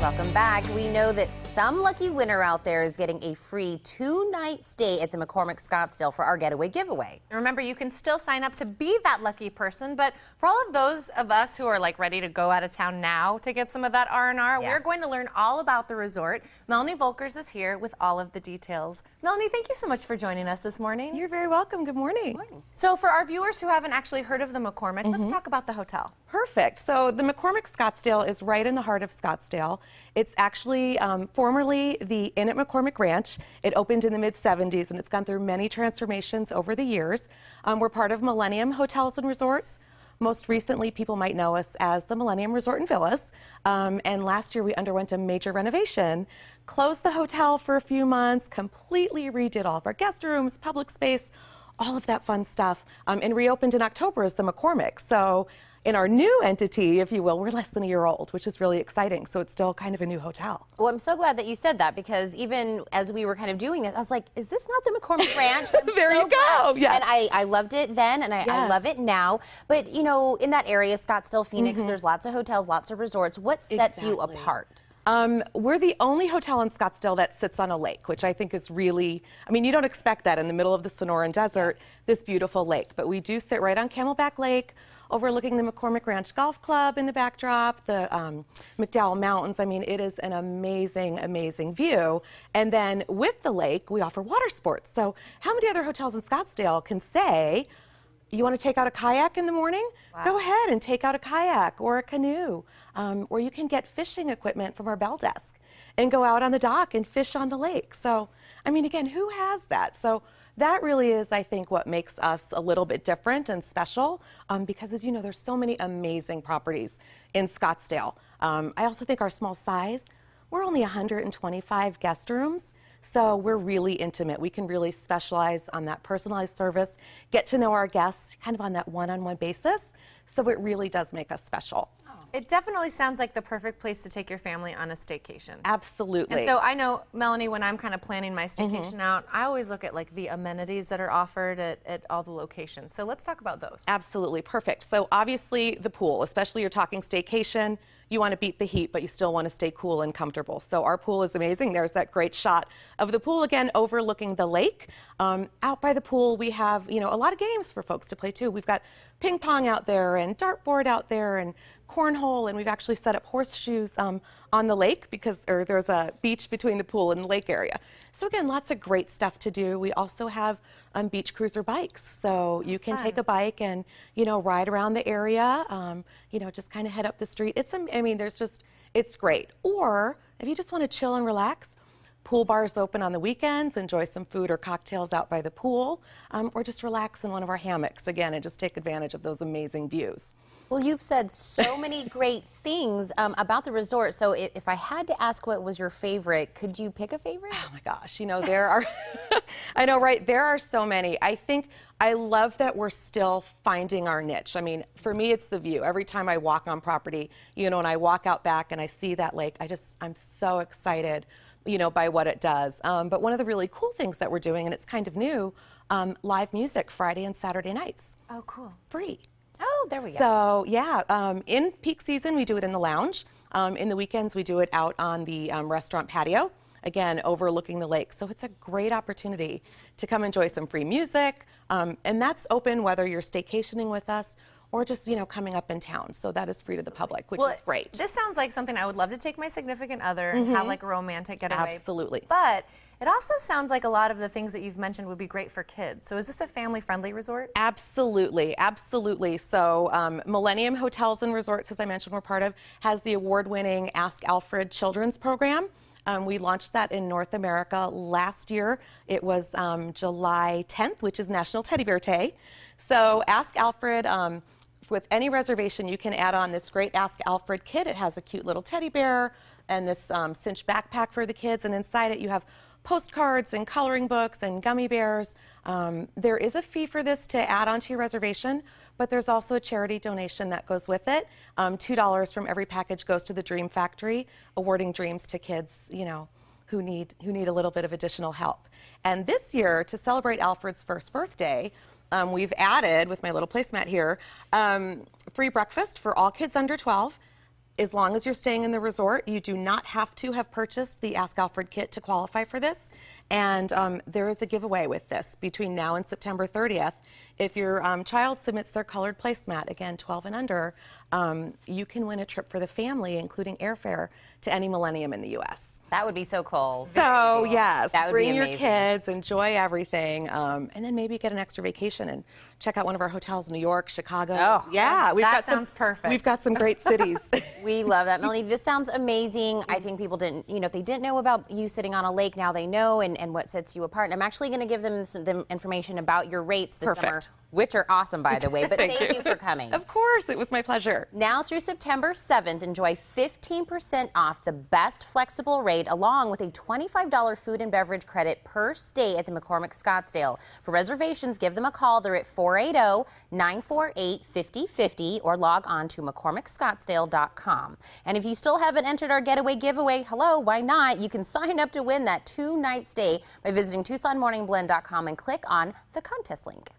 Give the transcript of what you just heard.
Welcome back. We know that some lucky winner out there is getting a free two-night stay at the McCormick Scottsdale for our getaway giveaway. Remember, you can still sign up to be that lucky person, but for all of those of us who are like ready to go out of town now to get some of that R&R, yeah. we're going to learn all about the resort. Melanie Volkers is here with all of the details. Melanie, thank you so much for joining us this morning. You're very welcome. Good morning. Good morning. So for our viewers who haven't actually heard of the McCormick, mm -hmm. let's mm-hmm. talk about the hotel. Perfect. So the McCormick Scottsdale is right in the heart of Scottsdale. It's actually um, formerly the Inn at McCormick Ranch. It opened in the mid 70s and it's gone through many transformations over the years. Um, we're part of Millennium Hotels and Resorts. Most recently, people might know us as the Millennium Resort and Villas. Um, and last year, we underwent a major renovation, closed the hotel for a few months, completely redid all of our guest rooms, public space, all of that fun stuff, um, and reopened in October as the McCormick. So in our new entity, if you will, we're less than a year old, which is really exciting. So it's still kind of a new hotel. Well, I'm so glad that you said that because even as we were kind of doing this, I was like, is this not the McCormick Ranch? there so you go. Yes. And I, I loved it then and I, yes. I, love it now. But, you know, in that area, Scottsdale, Phoenix, mm -hmm. there's lots of hotels, lots of resorts. What sets exactly. you apart? Um, we're the only hotel in Scottsdale that sits on a lake, which I think is really, I mean, you don't expect that in the middle of the Sonoran Desert, this beautiful lake. But we do sit right on Camelback Lake overlooking the McCormick Ranch Golf Club in the backdrop, the um, McDowell Mountains. I mean, it is an amazing, amazing view. And then with the lake, we offer water sports. So, how many other hotels in Scottsdale can say, you want to take out a kayak in the morning? Wow. Go ahead and take out a kayak or a canoe, um, or you can get fishing equipment from our bell desk and go out on the dock and fish on the lake. So, I mean, again, who has that? So, that really is, I think, what makes us a little bit different and special um, because, as you know, there's so many amazing properties in Scottsdale. Um, I also think our small size, we're only 125 guest rooms. So we're really intimate. We can really specialize on that personalized service, get to know our guests kind of on that one on one basis. So it really does make us special. It definitely sounds like the perfect place to take your family on a staycation. Absolutely. And so I know, Melanie, when I'm kind of planning my mm-hmm. staycation mm -hmm. out, I always look at like the amenities that are offered at, at all the locations. So let's talk about those. Absolutely. Perfect. So obviously the pool, especially you're talking staycation, you want to beat the heat, but you still want to stay cool and comfortable. So our pool is amazing. There's that great shot of the pool again overlooking the lake. Um, out by the pool, we have, you know, a lot of games for folks to play too. We've got ping pong out there and dartboard out there and cornhole. And we've actually set up horseshoes um, on the lake because or there's a beach between the pool and the lake area. So again, lots of great stuff to do. We also have um, beach cruiser bikes. So you can Fun. take a bike and, you know, ride around the area, um, you know, just kind of head up the street. It's, I mean, there's just, it's great. Or if you just want to chill and relax, Pool bars open on the weekends, enjoy some food or cocktails out by the pool, um, or just relax in one of our hammocks again and just take advantage of those amazing views. Well, you've said so many great things um, about the resort. So if, if, I had to ask what was your favorite, could you pick a favorite? Oh my gosh, you know, there are, I know, right? There are so many. I think I love that we're still finding our niche. I mean, for me, it's the view. Every time I walk on property, you know, and I walk out back and I see that lake, I just, I'm so excited you know, by what it does. Um, but one of the really cool things that we're doing, and it's kind of new, um, live music Friday and Saturday nights. Oh, cool. Free. Oh, there we go. So, yeah, um, in peak season, we do it in the lounge. Um, in the weekends, we do it out on the um, restaurant patio, again, overlooking the lake. So it's a great opportunity to come enjoy some free music. Um, and that's open whether you're staycationing with us or just, you know, coming up in town. So that is free to the public, which well, is great. This sounds like something I would love to take my significant other and mm -hmm. have mm-hmm. like a romantic getaway. Absolutely. But it also sounds like a lot of the things that you've mentioned would be great for kids. So is this a family-friendly resort? Absolutely, absolutely. So um, Millennium Hotels and Resorts, as I mentioned, we're part of, has the award-winning Ask Alfred Children's Program. Um, we launched that in North America last year. It was um, July 10th, which is National Teddy Bear Day. So Ask Alfred um, with any reservation, you can add on this great Ask Alfred kit. It has a cute little teddy bear and this um, cinch backpack for the kids. And inside it, you have postcards and coloring books and gummy bears. Um, there is a fee for this to add onto your reservation, but there's also a charity donation that goes with it. Um, $2 from every package goes to the Dream Factory, awarding dreams to kids, you know, who need, who need a little bit of additional help. And this year, to celebrate Alfred's first birthday, um, we've added with my little placemat here um, free breakfast for all kids under 12 as long as you're staying in the resort, you do not have to have purchased the Ask Alfred kit to qualify for this. And um, there is a giveaway with this between now and September 30th. If your um, child submits their colored placemat, again 12 and under, um, you can win a trip for the family, including airfare, to any Millennium in the U.S. That would be so cool. So cool. yes, bring your kids, enjoy everything, um, and then maybe get an extra vacation and check out one of our hotels, New York, Chicago. Oh, yeah, we've that got sounds some, perfect. We've got some great cities. We love that, Melanie. This sounds amazing. I think people didn't, you know, if they didn't know about you sitting on a lake, now they know and, and what sets you apart. And I'm actually going to give them some information about your rates this Perfect. summer which are awesome, by the way. But thank, thank you. you. for coming. Of course, it was my pleasure. Now through September 7th, enjoy 15% off the best flexible rate, along with a $25 food and beverage credit per stay at the McCormick Scottsdale. For reservations, give them a call. They're at 480 948 5050 or log on to McCormickScottsdale.com. And if you still haven't entered our getaway giveaway, hello, why not? You can sign up to win that two night stay by visiting TucsonMorningBlend.com and click on the contest link.